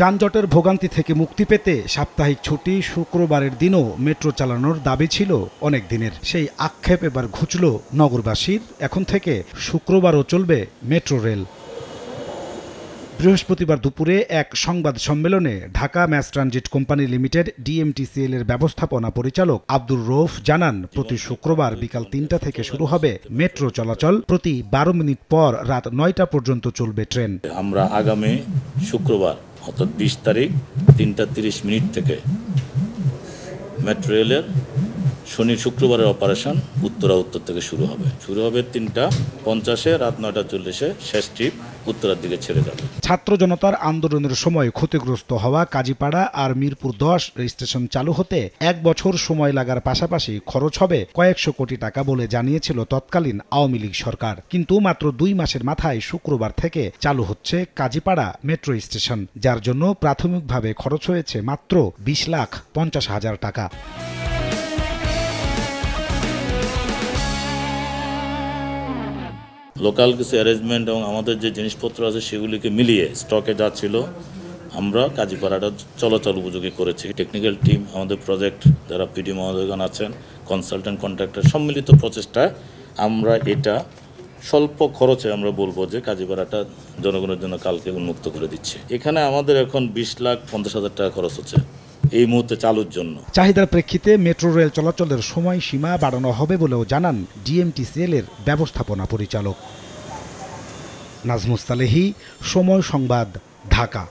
যানজটের ভোগান্তি থেকে মুক্তি পেতে সাপ্তাহিক ছুটি শুক্রবারের দিনও মেট্রো চালানোর দাবি ছিল অনেক দিনের সেই আক্ষেপ এবার ঘুচল নগরবাসীর এখন থেকে শুক্রবারও চলবে মেট্রো রেল বৃহস্পতিবার দুপুরে এক সংবাদ সম্মেলনে Dhaka mass transit company limited DMTCL এর ব্যবস্থাপনা পরিচালক আব্দুর রৌফ জানান প্রতি শুক্রবার বিকাল তিনটা থেকে শুরু হবে মেট্রো চলাচল প্রতি বারো মিনিট পর রাত নয়টা পর্যন্ত চলবে ট্রেন আমরা আগামী শুক্রবার অর্থাৎ বিশ তারিখ তিনটা তিরিশ মিনিট থেকে মেট্রো রেলের শনি শুক্রবারের অপারেশন উত্তরা উত্তর থেকে শুরু হবে শুরু হবে তিনটা পঞ্চাশে রাত নয়টা চল্লিশে শেষ ট্রিপ উত্তরার দিকে ছেড়ে যাবে ছাত্র জনতার আন্দোলনের সময় ক্ষতিগ্রস্ত হওয়া কাজীপাড়া আর মিরপুর দশ স্টেশন চালু হতে এক বছর সময় লাগার পাশাপাশি খরচ হবে কয়েকশো কোটি টাকা বলে জানিয়েছিল তৎকালীন আওয়ামী লীগ সরকার কিন্তু মাত্র দুই মাসের মাথায় শুক্রবার থেকে চালু হচ্ছে কাজীপাড়া মেট্রো স্টেশন যার জন্য প্রাথমিকভাবে খরচ হয়েছে মাত্র বিশ লাখ পঞ্চাশ হাজার টাকা লোকাল কিছু অ্যারেঞ্জমেন্ট এবং আমাদের যে জিনিসপত্র আছে সেগুলিকে মিলিয়ে স্টকে যা ছিল আমরা কাজীপাড়াটা চলাচল উপযোগী করেছি টেকনিক্যাল টিম আমাদের প্রজেক্ট যারা পিডি মহোদয়গণ আছেন কনসালট্যান্ট কন্ট্রাক্টর সম্মিলিত প্রচেষ্টায় আমরা এটা স্বল্প খরচে আমরা বলবো যে কাজীপাড়াটা জনগণের জন্য কালকে উন্মুক্ত করে দিচ্ছে এখানে আমাদের এখন বিশ লাখ পঞ্চাশ হাজার টাকা খরচ হচ্ছে এই মুহূর্তে চালুর জন্য চাহিদার প্রেক্ষিতে মেট্রো রেল চলাচলের সময়সীমা বাড়ানো হবে বলেও জানান ডিএমটিসিএল এর ব্যবস্থাপনা পরিচালক নাজমুস্তালেহি সময় সংবাদ ঢাকা